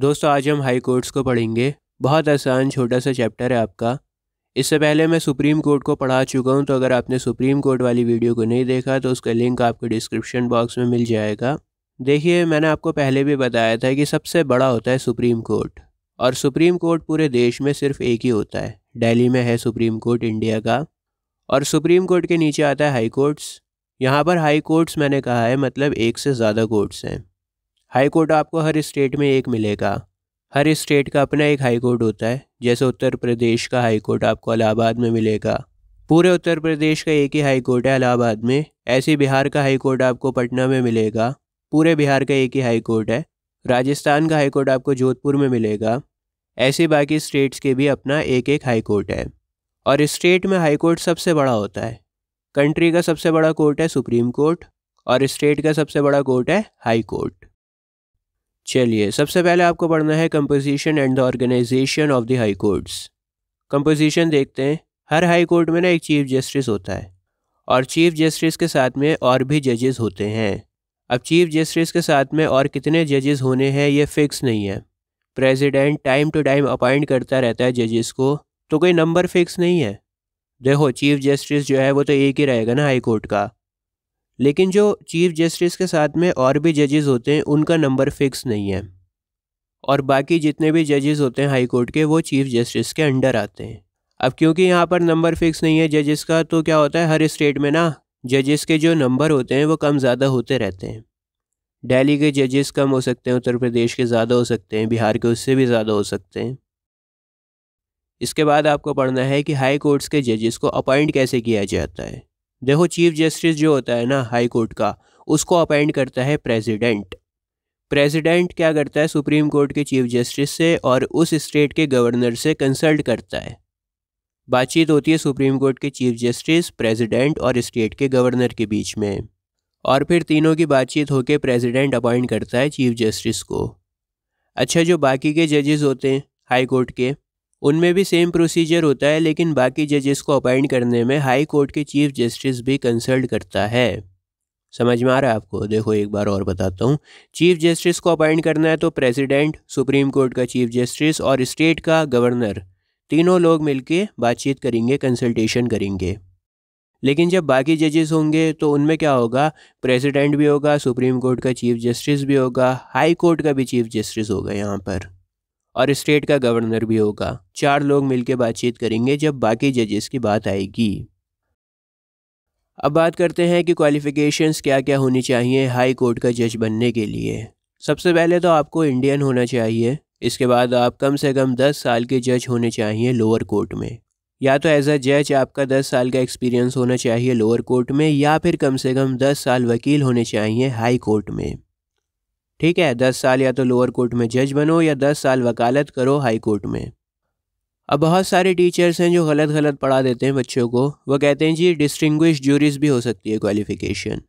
दोस्तों आज हम हाई कोर्ट्स को पढ़ेंगे बहुत आसान छोटा सा चैप्टर है आपका इससे पहले मैं सुप्रीम कोर्ट को पढ़ा चुका हूँ तो अगर आपने सुप्रीम कोर्ट वाली वीडियो को नहीं देखा तो उसका लिंक आपको डिस्क्रिप्शन बॉक्स में मिल जाएगा देखिए मैंने आपको पहले भी बताया था कि सबसे बड़ा होता है सुप्रीम कोर्ट और सुप्रीम कोर्ट पूरे देश में सिर्फ एक ही होता है डेली में है सुप्रीम कोर्ट इंडिया का और सुप्रीम कोर्ट के नीचे आता है हाई कोर्ट्स यहाँ पर हाई कोर्ट्स मैंने कहा है मतलब एक से ज़्यादा कोर्ट्स हैं हाई कोर्ट आपको हर स्टेट में एक मिलेगा हर स्टेट का अपना एक हाई कोर्ट होता है जैसे उत्तर प्रदेश का हाई कोर्ट आपको इलाहाबाद में मिलेगा पूरे उत्तर प्रदेश का एक ही हाई कोर्ट है इलाहाबाद में ऐसे बिहार का हाई कोर्ट आपको पटना में मिलेगा पूरे बिहार का एक ही हाई कोर्ट है राजस्थान का हाई कोर्ट आपको जोधपुर में मिलेगा ऐसे बाकी स्टेट्स के भी अपना एक एक हाई कोर्ट है और स्टेट में हाई कोर्ट सबसे बड़ा होता है कंट्री का सबसे बड़ा कोर्ट है सुप्रीम कोर्ट और स्टेट का सबसे बड़ा कोर्ट है हाई कोर्ट चलिए सबसे पहले आपको पढ़ना है composition and the organisation of the high courts composition देखते हैं हर हाई कोर्ट में ना एक चीफ जस्टिस होता है और चीफ जस्टिस के साथ में और भी जजेस होते हैं अब चीफ जस्टिस के साथ में और कितने जजेस होने हैं ये फिक्स नहीं है president time to time appoint करता रहता है जजेस को तो कोई नंबर फिक्स नहीं है देखो चीफ जस्टिस जो है वो तो एक ही रहेगा ना हाई कोर्ट का लेकिन जो चीफ जस्टिस के साथ में और भी जजेस होते हैं उनका नंबर फिक्स नहीं है और बाकी जितने भी जजेस होते हैं हाई कोर्ट के वो चीफ जस्टिस के अंडर आते हैं अब क्योंकि यहाँ पर नंबर फिक्स नहीं है जजेस का तो क्या होता है हर स्टेट में ना जजेस के जो नंबर होते हैं वो कम ज़्यादा होते रहते हैं दिल्ली के जजेस कम हो सकते हैं उत्तर प्रदेश के ज़्यादा हो सकते हैं बिहार के उससे भी ज़्यादा हो सकते हैं इसके बाद आपको पढ़ना है कि हाई कोर्ट्स के जजेस को अपॉइंट कैसे किया जाता है देखो चीफ जस्टिस जो होता है ना हाई कोर्ट का उसको अपॉइंट करता है प्रेसिडेंट प्रेसिडेंट क्या करता है सुप्रीम कोर्ट के चीफ जस्टिस से और उस स्टेट के गवर्नर से कंसल्ट करता है बातचीत होती है सुप्रीम कोर्ट के चीफ जस्टिस प्रेसिडेंट और स्टेट के गवर्नर के बीच में और फिर तीनों की बातचीत होकर प्रेसिडेंट अपॉइंट करता है चीफ जस्टिस को अच्छा जो बाकी के जजेस होते हैं हाई कोर्ट के उनमें भी सेम प्रोसीजर होता है लेकिन बाकी जजेस को अपॉइंट करने में हाई कोर्ट के चीफ जस्टिस भी कंसल्ट करता है समझ में आ रहा है आपको देखो एक बार और बताता हूँ चीफ जस्टिस को अपॉइंट करना है तो प्रेसिडेंट सुप्रीम कोर्ट का चीफ जस्टिस और स्टेट का गवर्नर तीनों लोग मिलके बातचीत करेंगे कंसल्टेशन करेंगे लेकिन जब बाकी जजेस होंगे तो उनमें क्या होगा प्रेसिडेंट भी होगा सुप्रीम कोर्ट का चीफ जस्टिस भी होगा हाई कोर्ट का भी चीफ जस्टिस होगा यहाँ पर और स्टेट का गवर्नर भी होगा चार लोग मिलकर बातचीत करेंगे जब बाकी जजेस की बात आएगी अब बात करते हैं कि क्वालिफ़िकेशंस क्या क्या होनी चाहिए हाई कोर्ट का जज बनने के लिए सबसे पहले तो आपको इंडियन होना चाहिए इसके बाद आप कम से कम दस साल के जज होने चाहिए लोअर कोर्ट में या तो एज अ जज आपका दस साल का एक्सपीरियंस होना चाहिए लोअर कोर्ट में या फिर कम से कम दस साल वकील होने चाहिए हाई कोर्ट में ठीक है दस साल या तो लोअर कोर्ट में जज बनो या दस साल वकालत करो हाई कोर्ट में अब बहुत सारे टीचर्स हैं जो गलत गलत पढ़ा देते हैं बच्चों को वो कहते हैं जी डिस्टिंग्विश ज्यूरीज भी हो सकती है क्वालिफ़िकेशन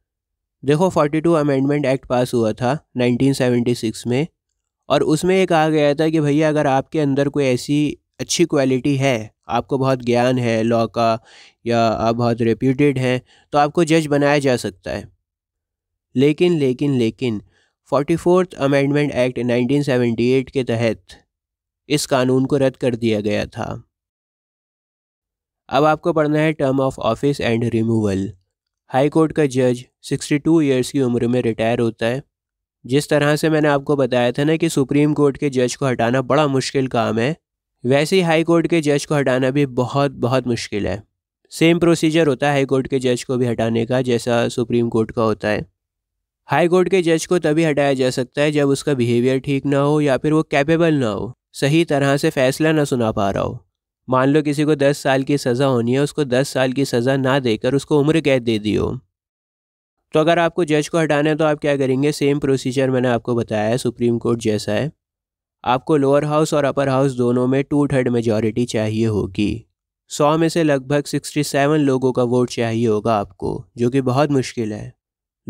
देखो 42 अमेंडमेंट एक्ट पास हुआ था 1976 में और उसमें ये कहा गया था कि भैया अगर आपके अंदर कोई ऐसी अच्छी क्वालिटी है आपको बहुत ज्ञान है लॉ का या आप बहुत रेप्यूटेड हैं तो आपको जज बनाया जा सकता है लेकिन लेकिन लेकिन फोर्टी फोर्थ अमेंडमेंट एक्ट 1978 के तहत इस कानून को रद्द कर दिया गया था अब आपको पढ़ना है term of office and removal high court का जज 62 इयर्स की उम्र में रिटायर होता है जिस तरह से मैंने आपको बताया था ना कि सुप्रीम कोर्ट के जज को हटाना बड़ा मुश्किल काम है वैसे ही हाई कोर्ट के जज को हटाना भी बहुत बहुत मुश्किल है सेम प्रोसीजर होता है हाई कोर्ट के जज को भी हटाने का जैसा सुप्रीम कोर्ट का होता है हाई कोर्ट के जज को तभी हटाया जा सकता है जब उसका बिहेवियर ठीक ना हो या फिर वो कैपेबल ना हो सही तरह से फैसला ना सुना पा रहा हो मान लो किसी को दस साल की सज़ा होनी है उसको दस साल की सज़ा ना देकर उसको उम्र कैद दे दी हो तो अगर आपको जज को हटाना है तो आप क्या करेंगे सेम प्रोसीजर मैंने आपको बताया है सुप्रीम कोर्ट जैसा है आपको लोअर हाउस और अपर हाउस दोनों में टू थर्ड मेजॉरिटी चाहिए होगी सौ में से लगभग सिक्सटी सेवन लोगों का वोट चाहिए होगा आपको जो कि बहुत मुश्किल है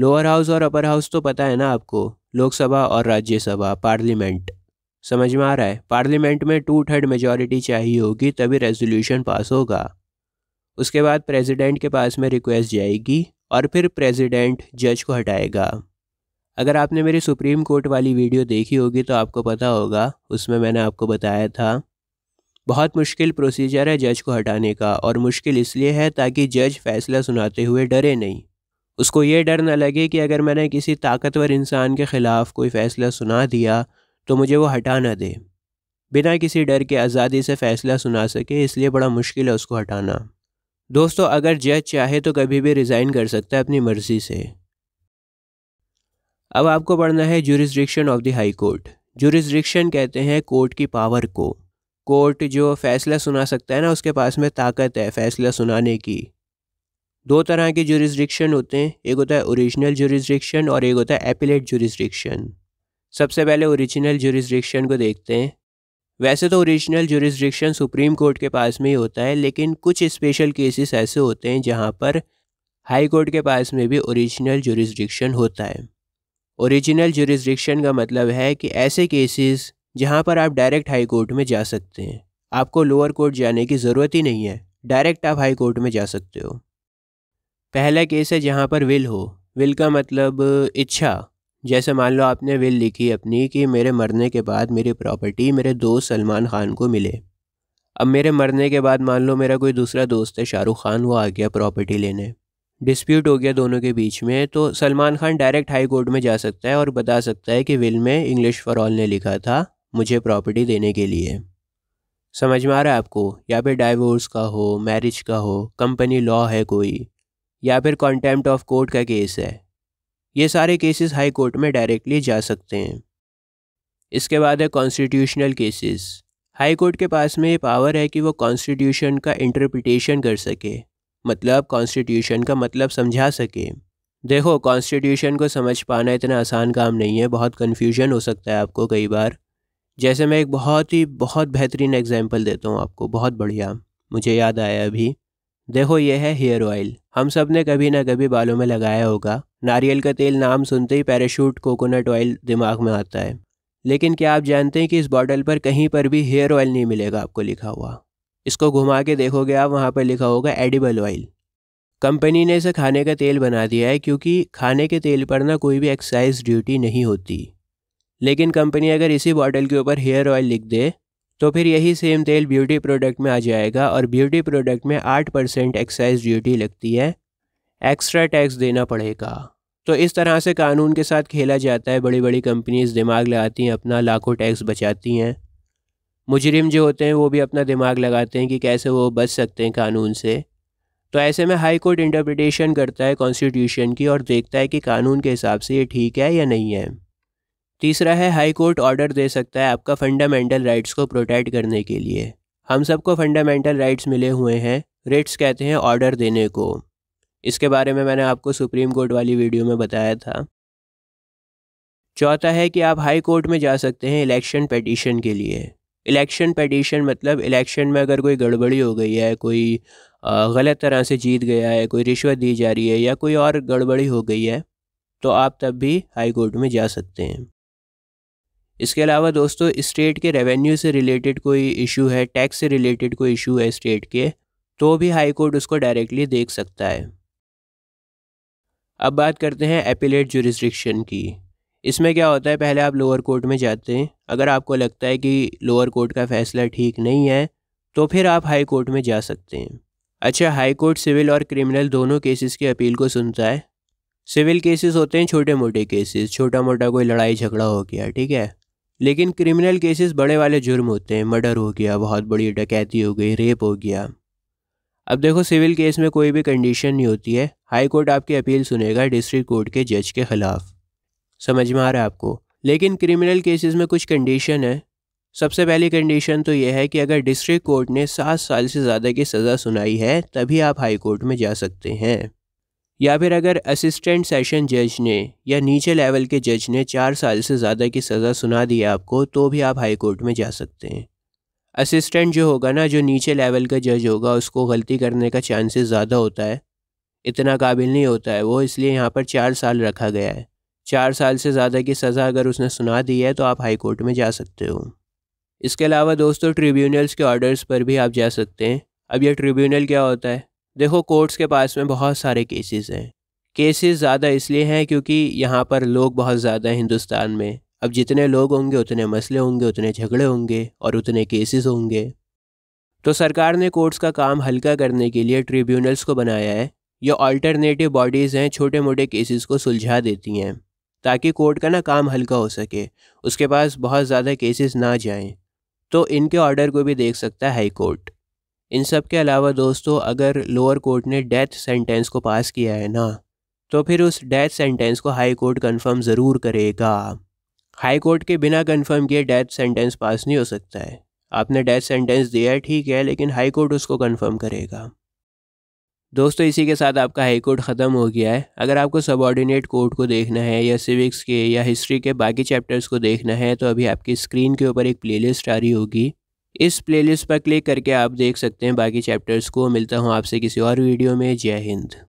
लोअर हाउस और अपर हाउस तो पता है ना आपको लोकसभा और राज्यसभा पार्लियामेंट समझ में आ रहा है पार्लियामेंट में टू थर्ड मेजोरिटी चाहिए होगी तभी रेजोल्यूशन पास होगा उसके बाद प्रेसिडेंट के पास में रिक्वेस्ट जाएगी और फिर प्रेसिडेंट जज को हटाएगा अगर आपने मेरी सुप्रीम कोर्ट वाली वीडियो देखी होगी तो आपको पता होगा उसमें मैंने आपको बताया था बहुत मुश्किल प्रोसीजर है जज को हटाने का और मुश्किल इसलिए है ताकि जज फैसला सुनाते हुए डरे नहीं उसको ये डर ना लगे कि अगर मैंने किसी ताकतवर इंसान के ख़िलाफ़ कोई फ़ैसला सुना दिया तो मुझे वो हटा ना दे बिना किसी डर के आज़ादी से फ़ैसला सुना सके इसलिए बड़ा मुश्किल है उसको हटाना दोस्तों अगर जज चाहे तो कभी भी रिज़ाइन कर सकता है अपनी मर्ज़ी से अब आपको पढ़ना है jurisdiction of the high court jurisdiction कहते हैं कोर्ट की पावर को कोर्ट जो फ़ैसला सुना सकता है ना उसके पास में ताकत है फ़ैसला सुनाने की दो तरह के जुरिस्डिक्शन होते हैं एक होता है ओरिजिनल जुरिस्डिक्शन और एक होता है एपिलेट जुरिस्डिक्शन सबसे पहले ओरिजिनल जुरिस्डिक्शन को देखते हैं वैसे तो ओरिजिनल जुरिस्डिक्शन सुप्रीम कोर्ट के पास में ही होता है लेकिन कुछ स्पेशल केसेस ऐसे होते हैं जहाँ पर हाई कोर्ट के पास में भी ओरिजिनल जुरिस्डिक्शन होता है ओरिजिनल जुरिस्डिक्शन का मतलब है कि ऐसे केसेस जहाँ पर आप डायरेक्ट हाई कोर्ट में जा सकते हैं आपको लोअर कोर्ट जाने की ज़रूरत ही नहीं है डायरेक्ट आप हाई कोर्ट में जा सकते हो पहला केस है जहाँ पर विल हो विल का मतलब इच्छा जैसे मान लो आपने विल लिखी अपनी कि मेरे मरने के बाद मेरी प्रॉपर्टी मेरे दोस्त सलमान ख़ान को मिले अब मेरे मरने के बाद मान लो मेरा कोई दूसरा दोस्त है शाहरुख खान वो आ गया प्रॉपर्टी लेने डिस्प्यूट हो गया दोनों के बीच में तो Salman Khan direct high court में जा सकता है और बता सकता है कि विल में इंग्लिश फॉर ऑल ने लिखा था मुझे प्रॉपर्टी देने के लिए समझ में आ रहा है आपको या फिर डाइवोर्स का हो मैरिज का हो कंपनी लॉ है कोई या फिर कॉन्टेम्प्ट ऑफ कोर्ट का केस है ये सारे केसेस हाई कोर्ट में डायरेक्टली जा सकते हैं इसके बाद है कॉन्स्टिट्यूशनल केसेस हाई कोर्ट के पास में ये पावर है कि वो कॉन्स्टिट्यूशन का इंटरप्रिटेशन कर सके मतलब कॉन्स्टिट्यूशन का मतलब समझा सके देखो कॉन्स्टिट्यूशन को समझ पाना इतना आसान काम नहीं है बहुत कन्फ्यूजन हो सकता है आपको कई बार जैसे मैं एक बहुत ही बहुत बेहतरीन एग्जाम्पल देता हूँ आपको बहुत बढ़िया मुझे याद आया अभी देखो ये है हेयर ऑयल हम सब ने कभी ना कभी बालों में लगाया होगा नारियल का तेल नाम सुनते ही पैराशूट कोकोनट ऑयल दिमाग में आता है लेकिन क्या आप जानते हैं कि इस बॉटल पर कहीं पर भी हेयर ऑयल नहीं मिलेगा आपको लिखा हुआ इसको घुमा के देखोगे आप वहाँ पर लिखा होगा एडिबल ऑयल कंपनी ने इसे खाने का तेल बना दिया है क्योंकि खाने के तेल पर ना कोई भी एक्साइज ड्यूटी नहीं होती लेकिन कंपनी अगर इसी बॉटल के ऊपर हेयर ऑयल लिख दे तो फिर यही सेम तेल ब्यूटी प्रोडक्ट में आ जाएगा और ब्यूटी प्रोडक्ट में आठ परसेंट एक्साइज ड्यूटी लगती है एक्स्ट्रा टैक्स देना पड़ेगा तो इस तरह से कानून के साथ खेला जाता है बड़ी बड़ी कंपनीज दिमाग लगाती हैं अपना लाखों टैक्स बचाती हैं मुजरिम जो होते हैं वो भी अपना दिमाग लगाते हैं कि कैसे वो बच सकते हैं कानून से तो ऐसे में हाई कोर्ट इंटरप्रिटेशन करता है कॉन्स्टिट्यूशन की और देखता है कि कानून के हिसाब से ये ठीक है या नहीं है तीसरा है हाई कोर्ट ऑर्डर दे सकता है आपका फंडामेंटल राइट्स को प्रोटेक्ट करने के लिए हम सबको फंडामेंटल राइट्स मिले हुए हैं रेट्स कहते हैं ऑर्डर देने को इसके बारे में मैंने आपको सुप्रीम कोर्ट वाली वीडियो में बताया था चौथा है कि आप हाई कोर्ट में जा सकते हैं इलेक्शन पटिशन के लिए इलेक्शन पटिशन मतलब इलेक्शन में अगर कोई गड़बड़ी हो गई है कोई गलत तरह से जीत गया है कोई रिश्वत दी जा रही है या कोई और गड़बड़ी हो गई है तो आप तब भी हाई कोर्ट में जा सकते हैं इसके अलावा दोस्तों स्टेट के रेवेन्यू से रिलेटेड कोई इशू है टैक्स से रिलेटेड कोई इशू है स्टेट के तो भी हाई कोर्ट उसको डायरेक्टली देख सकता है अब बात करते हैं एपिलेट जुरिस्ट्रिक्शन की इसमें क्या होता है पहले आप लोअर कोर्ट में जाते हैं अगर आपको लगता है कि लोअर कोर्ट का फैसला ठीक नहीं है तो फिर आप हाई कोर्ट में जा सकते हैं अच्छा हाई कोर्ट सिविल और क्रिमिनल दोनों केसेस की अपील को सुनता है सिविल केसेस होते हैं छोटे मोटे केसेस छोटा मोटा कोई लड़ाई झगड़ा हो गया ठीक है लेकिन क्रिमिनल केसेस बड़े वाले जुर्म होते हैं मर्डर हो गया बहुत बड़ी डकैती हो गई रेप हो गया अब देखो सिविल केस में कोई भी कंडीशन नहीं होती है हाई कोर्ट आपकी अपील सुनेगा डिस्ट्रिक्ट कोर्ट के जज के ख़िलाफ़ समझ में आ रहा है आपको लेकिन क्रिमिनल केसेस में कुछ कंडीशन है सबसे पहली कंडीशन तो यह है कि अगर डिस्ट्रिक्ट कोर्ट ने सात साल से ज़्यादा की सज़ा सुनाई है तभी आप हाई कोर्ट में जा सकते हैं या फिर अगर असिस्टेंट सेशन जज ने या नीचे लेवल के जज ने चार साल से ज़्यादा की सज़ा सुना दी है आपको तो भी आप हाई कोर्ट में जा सकते हैं असिस्टेंट जो होगा ना जो नीचे लेवल का जज होगा उसको गलती करने का चांसेस ज़्यादा होता है इतना काबिल नहीं होता है वो इसलिए यहाँ पर चार साल रखा गया है चार साल से ज़्यादा की सज़ा अगर उसने सुना दी है तो आप हाई कोर्ट में जा सकते हो इसके अलावा दोस्तों ट्रिब्यूनल्स के ऑर्डर्स पर भी आप जा सकते हैं अब यह ट्रिब्यूनल क्या होता है देखो कोर्ट्स के पास में बहुत सारे केसेस हैं केसेस ज़्यादा इसलिए हैं क्योंकि यहाँ पर लोग बहुत ज़्यादा हैं हिंदुस्तान में अब जितने लोग होंगे उतने मसले होंगे उतने झगड़े होंगे और उतने केसेस होंगे तो सरकार ने कोर्ट्स का काम हल्का करने के लिए ट्रिब्यूनल्स को बनाया है ये ऑल्टरनेटिव बॉडीज़ हैं छोटे मोटे केसेस को सुलझा देती हैं ताकि कोर्ट का ना काम हल्का हो सके उसके पास बहुत ज़्यादा केसेस ना जाएं तो इनके ऑर्डर को भी देख सकता है हाई कोर्ट इन सब के अलावा दोस्तों अगर लोअर कोर्ट ने डेथ सेंटेंस को पास किया है ना तो फिर उस डेथ सेंटेंस को हाई कोर्ट कंफर्म ज़रूर करेगा हाई कोर्ट के बिना कंफर्म किए डेथ सेंटेंस पास नहीं हो सकता है आपने डेथ सेंटेंस दिया है ठीक है लेकिन हाई कोर्ट उसको कंफर्म करेगा दोस्तों इसी के साथ आपका हाई कोर्ट ख़त्म हो गया है अगर आपको सबॉर्डिनेट कोर्ट को देखना है या सिविक्स के या हिस्ट्री के बाकी चैप्टर्स को देखना है तो अभी आपकी स्क्रीन के ऊपर एक प्लेलिस्ट आ रही होगी इस प्लेलिस्ट पर क्लिक करके आप देख सकते हैं बाकी चैप्टर्स को मिलता हूँ आपसे किसी और वीडियो में जय हिंद